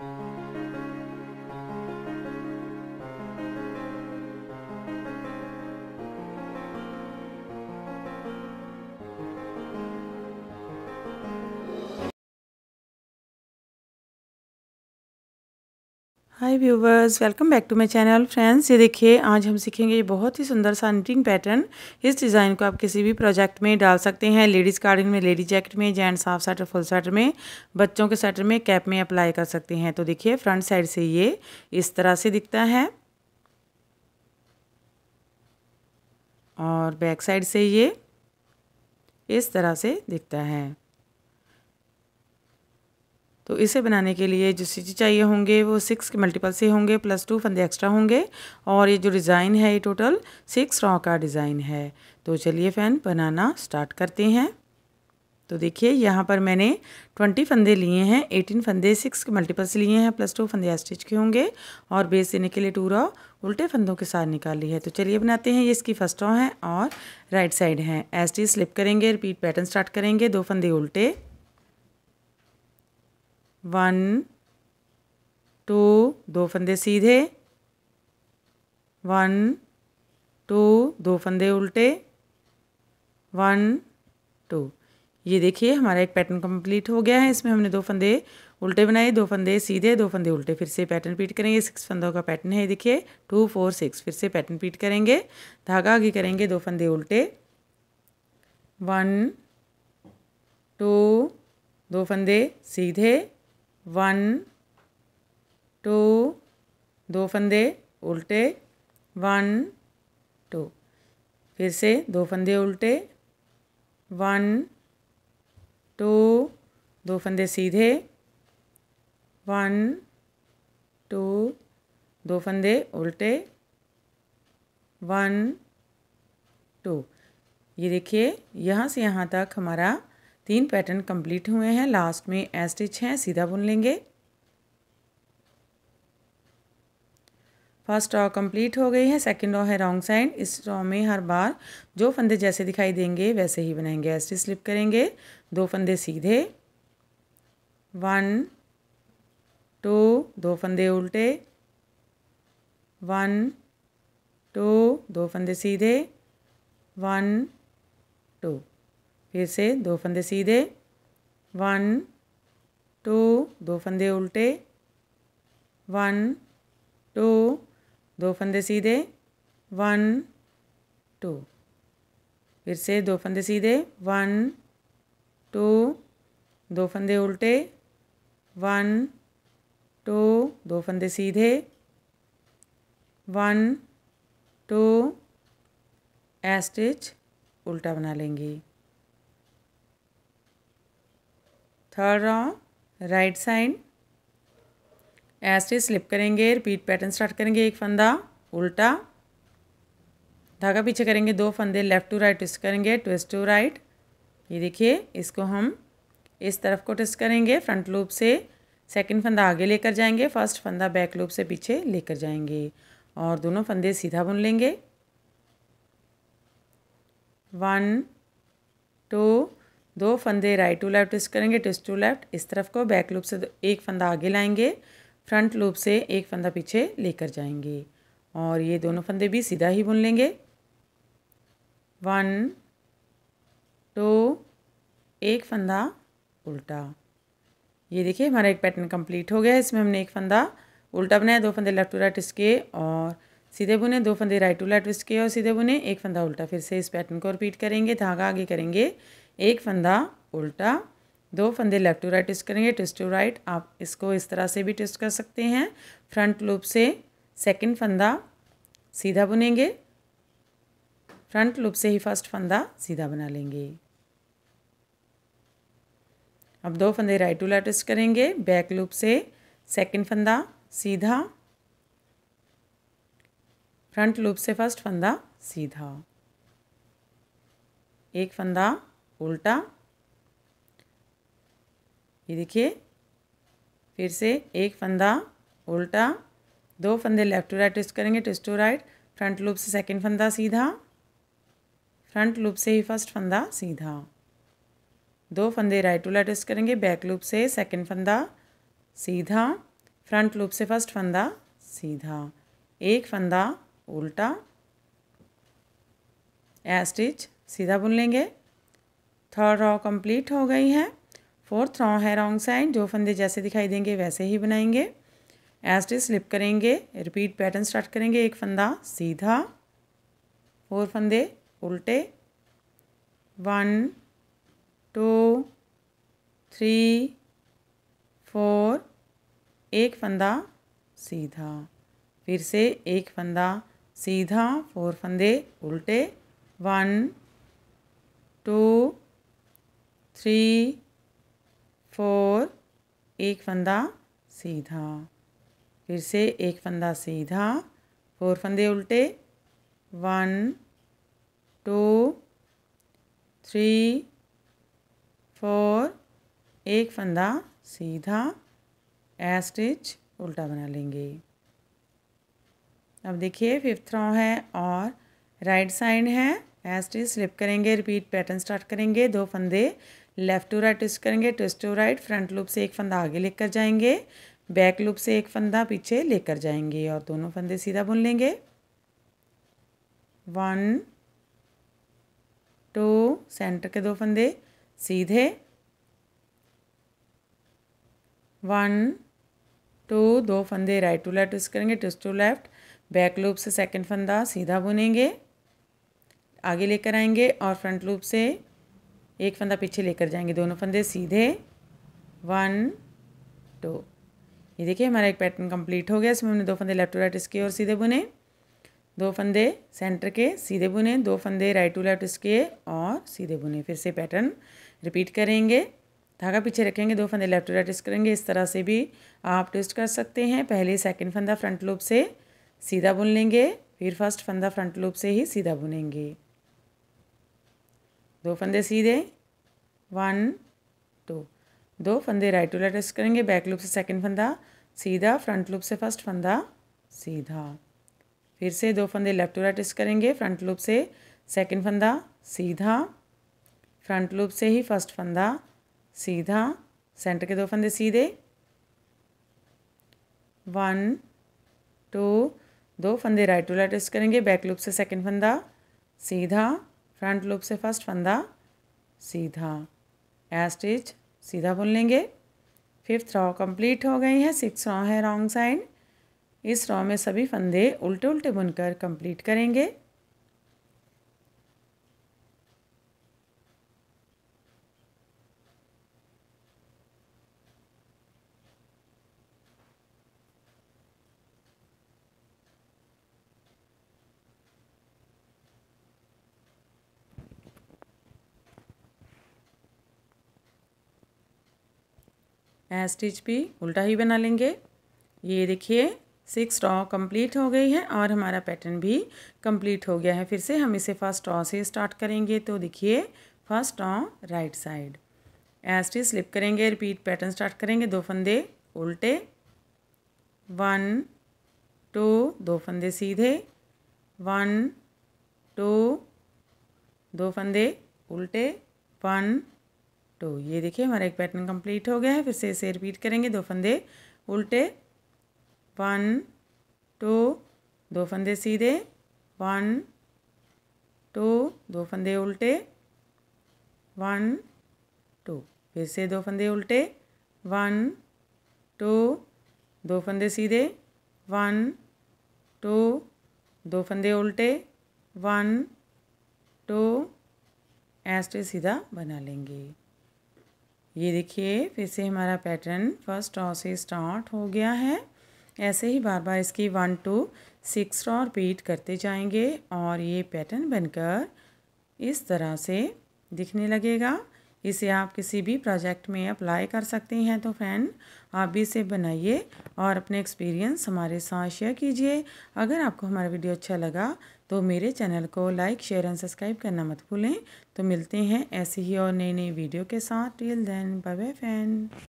Thank you. Hi viewers welcome back to my channel friends ये देखिए आज हम सीखेंगे ये बहुत ही सुंदर सा निटिंग पैटर्न इस डिज़ाइन को आप किसी भी प्रोजेक्ट में डाल सकते हैं लेडीज़ कार्डिन में लेडीज जैकेट में gents half sweater full sweater में बच्चों के स्वेटर में कैप में अप्लाई कर सकते हैं तो देखिए फ्रंट साइड से ये इस तरह से दिखता है और बैक साइड से ये इस तरह से दिखता है तो इसे बनाने के लिए जो सीजे चाहिए होंगे वो सिक्स के मल्टीपल से होंगे प्लस टू फंदे एक्स्ट्रा होंगे और ये जो डिज़ाइन है ये टोटल सिक्स रॉ का डिज़ाइन है तो चलिए फैन बनाना स्टार्ट करते हैं तो देखिए यहाँ पर मैंने ट्वेंटी फंदे लिए हैं एटीन फंदे सिक्स के मल्टीपल से लिए हैं प्लस टू फंदे स्टिच के होंगे और बेस देने के लिए टू रॉ उल्टे फंदों के साथ निकाल ली है तो चलिए बनाते हैं ये इसकी फर्स्ट रॉ है और राइट साइड है एस स्लिप करेंगे रिपीट पैटर्न स्टार्ट करेंगे दो फंदे उल्टे वन टू दो फंदे सीधे वन टू दो फंदे उल्टे वन टू ये देखिए हमारा एक पैटर्न कंप्लीट हो गया है इसमें हमने दो फंदे उल्टे बनाए दो फंदे सीधे दो फंदे उल्टे फिर से पैटर्न पीट करेंगे सिक्स फंदों का पैटर्न है देखिए टू फोर सिक्स फिर से पैटर्न पीट करेंगे धागा आगे करेंगे दो फंदे उल्टे वन टू दो फंदे सीधे वन टू दो फंदे उल्टे वन टू फिर से दो फंदे उल्टे वन टू दो फंदे सीधे वन टू दो फंदे उल्टे वन टू ये देखिए यहाँ से यहाँ तक हमारा तीन पैटर्न कंप्लीट हुए हैं लास्ट में ए स्टिच है सीधा बुन लेंगे फर्स्ट रॉ कंप्लीट हो गई है सेकंड रॉ है रॉन्ग साइड इस रॉ में हर बार जो फंदे जैसे दिखाई देंगे वैसे ही बनाएंगे ऐसे स्लिप करेंगे दो फंदे सीधे वन टू दो फंदे उल्टे वन टू दो फंदे सीधे वन टू फिर से दो फंदे सीधे वन टू दो फंदे उल्टे वन टू दो फंदे सीधे वन टू फिर से दो फंदे सीधे वन टू दो फंदे उल्टे वन टू दो फंदे सीधे वन टू एस्टिच उल्टा बना लेंगी थर्ड रॉ राइट साइड ऐसे स्लिप करेंगे रिपीट पैटर्न स्टार्ट करेंगे एक फंदा उल्टा धागा पीछे करेंगे दो फंदे लेफ्ट टू राइट ट्विस्ट करेंगे ट्विस्ट टू राइट ये देखिए इसको हम इस तरफ को ट्विस्ट करेंगे फ्रंट लूप से सेकंड फंदा आगे लेकर जाएंगे फर्स्ट फंदा बैक लूप से पीछे लेकर जाएंगे और दोनों फंदे सीधा बुन लेंगे वन टू दो फंदे राइट टू लेफ्ट ट्विस्ट करेंगे ट्विस्ट टू लेफ्ट इस तरफ को बैक लूप से एक फंदा आगे लाएंगे फ्रंट लूप से एक फंदा पीछे लेकर जाएंगे और ये दोनों फंदे भी सीधा ही बुन लेंगे वन टू एक फंदा उल्टा ये देखिए हमारा एक पैटर्न कंप्लीट हो गया है इसमें हमने एक फंदा उल्टा बनाया दो फंदे लेफ्ट टू राइट ट्विस्ट किए और सीधे बुने दो फंदे राइट टू लेफ्ट इसके किए और सीधे बुने एक फंदा उल्टा फिर से इस पैटर्न को रिपीट करेंगे धागा आगे करेंगे एक फंदा उल्टा दो फंदे लेफ्ट टू राइट ट्विस्ट करेंगे ट्विस्ट टू राइट आप इसको इस तरह से भी ट्विस्ट कर सकते हैं फ्रंट लूप से सेकंड फंदा सीधा बुनेंगे फ्रंट लूप से ही फर्स्ट फंदा सीधा बना लेंगे अब दो फंदे राइट टू लेफ्ट ट्विस्ट करेंगे बैक लूप से सेकंड फंदा सीधा फ्रंट लूप से फर्स्ट फंदा सीधा एक फंदा उल्टा ये देखिए फिर से एक फंदा उल्टा दो फंदे लेफ्ट टू राइट ट्विस्ट करेंगे twist to right front loop से सेकंड फंदा सीधा फ्रंट लूप से ही फर्स्ट फंदा सीधा दो फंदे राइट टू लेफ्ट ट्विस्ट करेंगे बैक लूप से सेकंड फंदा सीधा फ्रंट लूप से फर्स्ट फंदा सीधा एक फंदा उल्टा ए स्टिच सीधा बुन लेंगे थर्ड रॉ कंप्लीट हो गई है फोर्थ रॉ है रॉन्ग साइड जो फंदे जैसे दिखाई देंगे वैसे ही बनाएंगे एस्ट स्लिप करेंगे रिपीट पैटर्न स्टार्ट करेंगे एक फंदा सीधा फोर फंदे उल्टे वन टू थ्री फोर एक फंदा सीधा फिर से एक फंदा सीधा फोर फंदे उल्टे वन टू थ्री फोर एक फंदा सीधा फिर से एक फंदा सीधा फोर फंदे उल्टे वन टू थ्री फोर एक फंदा सीधा ए स्टिच उल्टा बना लेंगे अब देखिए फिफ्थ रॉ है और राइट साइड है ए स्टिच स्लिप करेंगे रिपीट पैटर्न स्टार्ट करेंगे दो फंदे लेफ़्ट टू राइट ट्विस्ट करेंगे twist to right front loop से एक फंदा आगे लेकर जाएंगे बैक लूप से एक फंदा पीछे लेकर जाएंगे और दोनों फंदे सीधा बुन लेंगे वन टू सेंटर के दो फंदे सीधे वन टू दो फंदे राइट टू लेफ्ट ट्विस्ट करेंगे twist to left back loop से सेकंड फंदा सीधा बुनेंगे आगे लेकर आएंगे और फ्रंट लूप से एक फंदा पीछे लेकर जाएंगे दोनों फंदे सीधे वन टू ये देखिए हमारा एक पैटर्न कंप्लीट हो गया इसमें हमने दो फंदे लेफ्ट टू राइट इसके और सीधे बुने दो फंदे सेंटर के सीधे बुने दो फंदे राइट टू लेफ्ट इसके और सीधे बुने फिर से पैटर्न रिपीट करेंगे धागा पीछे रखेंगे दो फंदे लेफ्ट टू राइट करेंगे इस तरह से भी आप ट्विस्ट कर सकते हैं पहले सेकंड फंदा फ्रंट लूप से सीधा बुन लेंगे फिर फर्स्ट फंदा फ्रंट लूप से ही सीधा बुनेंगे दो फंदे सीधे वन टू दो फंदे राइट टू लेफ्ट करेंगे बैक लूप से सेकंड फंदा सीधा फ्रंट लूप से फर्स्ट फंदा सीधा फिर से दो फंदे लेफ्ट टू राइट करेंगे फ्रंट लूप से सेकंड फंदा सीधा फ्रंट लूप से ही फर्स्ट फंदा सीधा सेंटर के दो फंदे सीधे वन टू दो फंदे राइट टू लेफ्ट करेंगे बैक लूप से सेकंड फंदा सीधा फ्रंट लूप से फर्स्ट फंदा सीधा एस्टिच स्टिच सीधा बुन लेंगे फिफ्थ रॉ कंप्लीट हो गई है सिक्स रॉ है रॉन्ग साइड इस रॉ में सभी फंदे उल्टे उल्टे बुनकर कंप्लीट करेंगे स्टिच भी उल्टा ही बना लेंगे ये देखिए सिक्स टॉ कंप्लीट हो गई है और हमारा पैटर्न भी कंप्लीट हो गया है फिर से हम इसे फर्स्ट टॉ से स्टार्ट करेंगे तो देखिए फर्स्ट टॉ राइट साइड एस्टी स्लिप करेंगे रिपीट पैटर्न स्टार्ट करेंगे दो फंदे उल्टे वन टू दो फंदे सीधे वन टू दो फंदे उल्टे वन तो ये देखिए हमारा एक पैटर्न कंप्लीट हो गया है फिर से इसे रिपीट करेंगे दो फंदे उल्टे वन टू दो फंदे सीधे वन टू दो फंदे उल्टे वन टू फिर से दो फंदे उल्टे वन टू दो फंदे सीधे वन टू दो फंदे उल्टे वन टू ऐसे सीधा बना लेंगे ये देखिए फिर से हमारा पैटर्न फर्स्ट रॉ से स्टार्ट हो गया है ऐसे ही बार बार इसकी one two six row repeat करते जाएंगे और ये पैटर्न बनकर इस तरह से दिखने लगेगा इसे आप किसी भी प्रोजेक्ट में अप्लाई कर सकते हैं तो फैन आप भी इसे बनाइए और अपने एक्सपीरियंस हमारे साथ शेयर कीजिए अगर आपको हमारा वीडियो अच्छा लगा तो मेरे चैनल को लाइक शेयर एंड सब्सक्राइब करना मत भूलें तो मिलते हैं ऐसे ही और नए नई वीडियो के साथ टिल देन बाय बाय